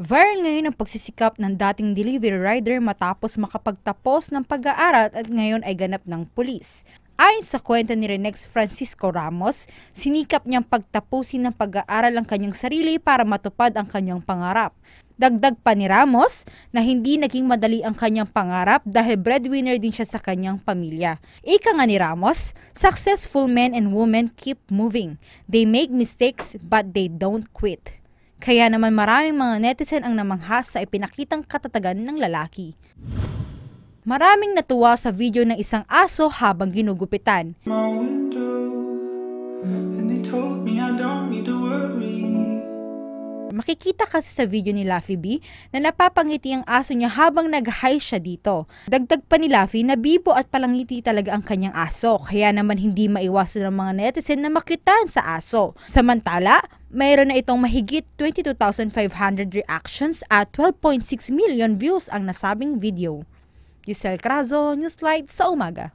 Viral ngayon ang pagsisikap ng dating delivery rider matapos makapagtapos ng pag-aaral at ngayon ay ganap ng pulis. Ayon sa kwento ni Renex Francisco Ramos, sinikap niyang pagtapusin ng pag-aaral ang kanyang sarili para matupad ang kanyang pangarap. Dagdag pa ni Ramos na hindi naging madali ang kanyang pangarap dahil breadwinner din siya sa kanyang pamilya. Ika nga ni Ramos, successful men and women keep moving. They make mistakes but they don't quit. Kaya naman maraming mga netizen ang namanghas sa ipinakitang katatagan ng lalaki. Maraming natuwa sa video ng isang aso habang ginugupitan. Makikita kasi sa video ni Laffy B na napapangiti ang aso niya habang nag-high siya dito. Dagdag pa ni Laffy na bibo at palangiti talaga ang kanyang aso, kaya naman hindi maiwasan ng mga netizen na makitaan sa aso. Samantala, mayroon na itong mahigit 22,500 reactions at 12.6 million views ang nasabing video. Giselle Crazo, Newslight sa umaga.